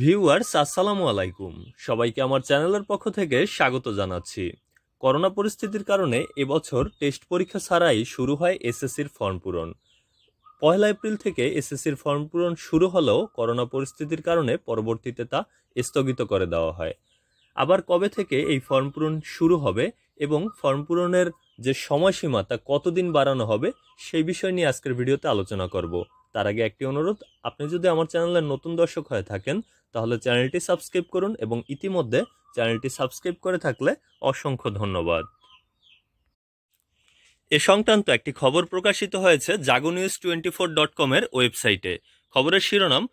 viewers আসসালামু আলাইকুম সবাইকে আমার চ্যানেলের পক্ষ থেকে স্বাগত জানাচ্ছি করোনা পরিস্থিতির কারণে এবছর টেস্ট পরীক্ষা ছাড়াই শুরু হয় এসএসসির ফর্ম পূরণ পয়লা এপ্রিল থেকে এসএসসির ফর্ম পূরণ শুরু হলেও করোনা পরিস্থিতির কারণে পরবর্তীতে তা স্থগিত করে দেওয়া হয় আবার কবে থেকে এই ফর্ম পূরণ শুরু হবে এবং ফর্ম পূরণের যে সময়সীমা তা কতদিন বাড়ানো হবে সেই বিষয় নিয়ে আজকের ভিডিওতে আলোচনা করব তার আগে একটি অনুরোধ আপনি যদি আমার চ্যানেলের নতুন দর্শক হয়ে থাকেন তাহলে চ্যানেলটি সাবস্ক্রাইব করুন এবং ইতিমধ্যে চ্যানেলটি সাবস্ক্রাইব করে থাকলে অসংখ্য ধন্যবাদ এ সংক্রান্ত একটি খবর প্রকাশিত হয়েছে Jago news twenty four dot কমের ওয়েবসাইটে খবরের শিরোনাম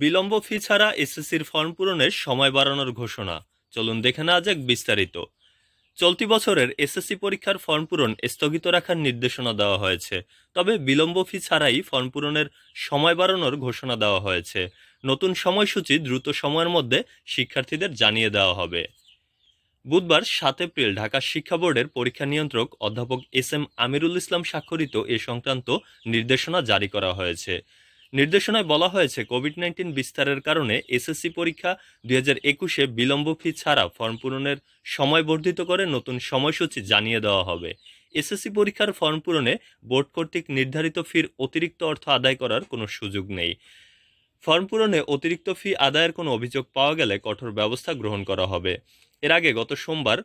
বিলম্ব ফি ছাড়া এসএসসির ফর্ম পূরণের সময় বাড়ানোর ঘোষণা চলুন দেখে নেওয়া যাক বিস্তারিত চলতি বছরের এসএসসি পরীক্ষার ফর্ম পূরণ স্থগিত রাখার নির্দেশনা দেওয়া হয়েছে তবে বিলম্ব ফি ছাড়াই ফর্ম পূরণের সময় বাড়ানোর ঘোষণা দেওয়া হয়েছে নতুন সময়সূচি দ্রুত সময়ের মধ্যে শিক্ষার্থীদের জানিয়ে দেওয়া হবে বুধবার সাত এপ্রিল ঢাকা শিক্ষা বোর্ডের পরীক্ষা নিয়ন্ত্রক অধ্যাপক এস এম আমিরুল ইসলাম স্বাক্ষরিত এ সংক্রান্ত নির্দেশনা জারি করা হয়েছে নির্দেশনায় বলা হয়েছে কোভিড নাইন্টিন বিস্তারের কারণে এসএসসি পরীক্ষা দুই হাজার একুশে বিলম্ব ফি ছাড়া ফর্ম পূরণের সময় বর্ধিত করে নতুন সময়সূচি জানিয়ে দেওয়া হবে এসএসসি পরীক্ষার ফর্ম পূরণে বোর্ড কর্তৃক নির্ধারিত ফির অতিরিক্ত অর্থ আদায় করার কোনো সুযোগ নেই ফর্ম পূরণে অতিরিক্ত ফি আদায়ের কোনো অভিযোগ পাওয়া গেলে কঠোর ব্যবস্থা গ্রহণ করা হবে এর আগে গত সোমবার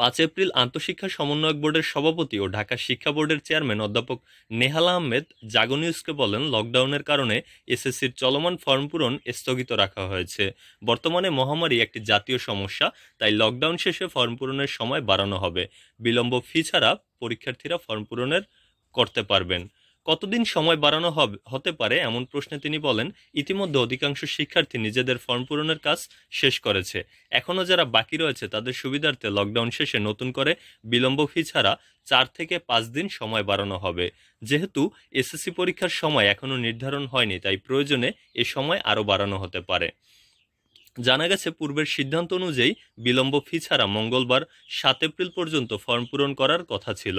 পাঁচ এপ্রিল আন্তঃশিক্ষা সমন্বয়ক বোর্ডের সভাপতি ও ঢাকা শিক্ষা বোর্ডের চেয়ারম্যান অধ্যাপক নেহালা আহমেদ জাগো নিউজকে বলেন লকডাউনের কারণে এসএসসির চলমান ফর্ম পূরণ স্থগিত রাখা হয়েছে বর্তমানে মহামারী একটি জাতীয় সমস্যা তাই লকডাউন শেষে ফর্ম পূরণের সময় বাড়ানো হবে বিলম্ব ফি ছাড়া পরীক্ষার্থীরা ফর্ম পূরণের করতে পারবেন কতদিন সময় বাড়ানো হবে হতে পারে এমন প্রশ্নে তিনি বলেন ইতিমধ্যে অধিকাংশ শিক্ষার্থী নিজেদের ফর্ম পূরণের কাজ শেষ করেছে এখনও যারা বাকি রয়েছে তাদের সুবিধার্থে লকডাউন শেষে নতুন করে বিলম্ব ফি ছাড়া চার থেকে পাঁচ দিন সময় বাড়ানো হবে যেহেতু এসএসসি পরীক্ষার সময় এখনও নির্ধারণ হয়নি তাই প্রয়োজনে এ সময় আরও বাড়ানো হতে পারে জানা গেছে পূর্বের সিদ্ধান্ত অনুযায়ী বিলম্ব ফি ছাড়া মঙ্গলবার সাত এপ্রিল পর্যন্ত ফর্ম পূরণ করার কথা ছিল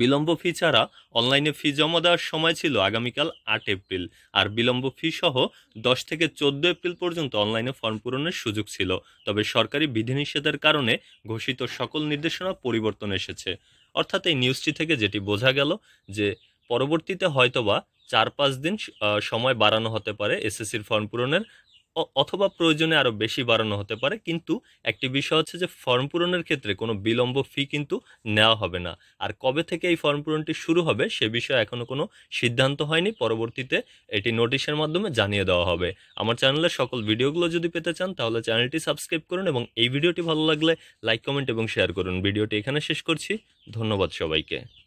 বিলম্ব ফি ছাড়া অনলাইনে ফি জমা দেওয়ার সময় ছিল আগামীকাল আট এপ্রিল আর বিলম্ব ফি সহ দশ থেকে চোদ্দ এপ্রিল পর্যন্ত অনলাইনে ফর্ম পূরণের সুযোগ ছিল তবে সরকারি বিধিনিষেধের কারণে ঘোষিত সকল নির্দেশনা পরিবর্তন এসেছে অর্থাৎ এই নিউজটি থেকে যেটি বোঝা গেল যে পরবর্তীতে হয়তোবা চার পাঁচ দিন সময় বাড়ানো হতে পারে এসএসসির ফর্ম পূরণের অথবা প্রয়োজনে আরও বেশি বাড়ানো হতে পারে কিন্তু একটি বিষয় হচ্ছে যে ফর্ম পূরণের ক্ষেত্রে কোনো বিলম্ব ফি কিন্তু নেওয়া হবে না আর কবে থেকে এই ফর্ম পূরণটি শুরু হবে সে বিষয়ে এখনও কোনো সিদ্ধান্ত হয়নি পরবর্তীতে এটি নোটিশের মাধ্যমে জানিয়ে দেওয়া হবে আমার চ্যানেলের সকল ভিডিওগুলো যদি পেতে চান তাহলে চ্যানেলটি সাবস্ক্রাইব করুন এবং এই ভিডিওটি ভালো লাগলে লাইক কমেন্ট এবং শেয়ার করুন ভিডিওটি এখানে শেষ করছি ধন্যবাদ সবাইকে